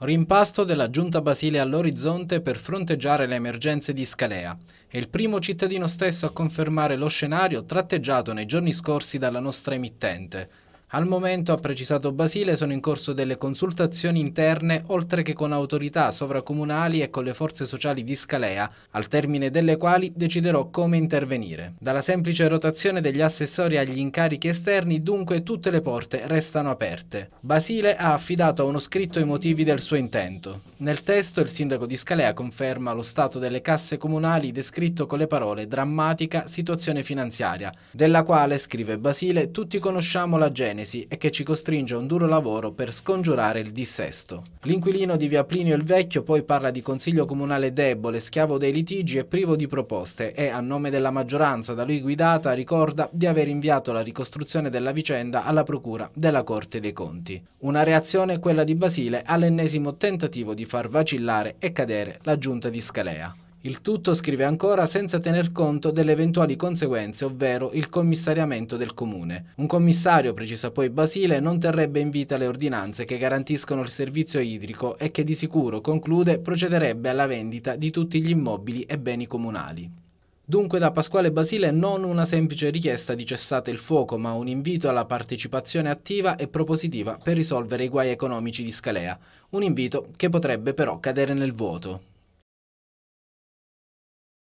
Rimpasto della giunta Basile all'orizzonte per fronteggiare le emergenze di Scalea. È il primo cittadino stesso a confermare lo scenario tratteggiato nei giorni scorsi dalla nostra emittente. Al momento, ha precisato Basile, sono in corso delle consultazioni interne oltre che con autorità sovracomunali e con le forze sociali di Scalea, al termine delle quali deciderò come intervenire. Dalla semplice rotazione degli assessori agli incarichi esterni, dunque tutte le porte restano aperte. Basile ha affidato a uno scritto i motivi del suo intento. Nel testo il sindaco di Scalea conferma lo stato delle casse comunali descritto con le parole drammatica situazione finanziaria, della quale, scrive Basile, tutti conosciamo la genere Senesi e che ci costringe a un duro lavoro per scongiurare il dissesto. L'inquilino di via Plinio il Vecchio poi parla di consiglio comunale debole, schiavo dei litigi e privo di proposte e, a nome della maggioranza da lui guidata, ricorda di aver inviato la ricostruzione della vicenda alla procura della Corte dei Conti. Una reazione, quella di Basile, all'ennesimo tentativo di far vacillare e cadere la giunta di Scalea. Il tutto, scrive ancora, senza tener conto delle eventuali conseguenze, ovvero il commissariamento del comune. Un commissario, precisa poi Basile, non terrebbe in vita le ordinanze che garantiscono il servizio idrico e che di sicuro, conclude, procederebbe alla vendita di tutti gli immobili e beni comunali. Dunque da Pasquale Basile non una semplice richiesta di cessate il fuoco, ma un invito alla partecipazione attiva e propositiva per risolvere i guai economici di Scalea. Un invito che potrebbe però cadere nel vuoto.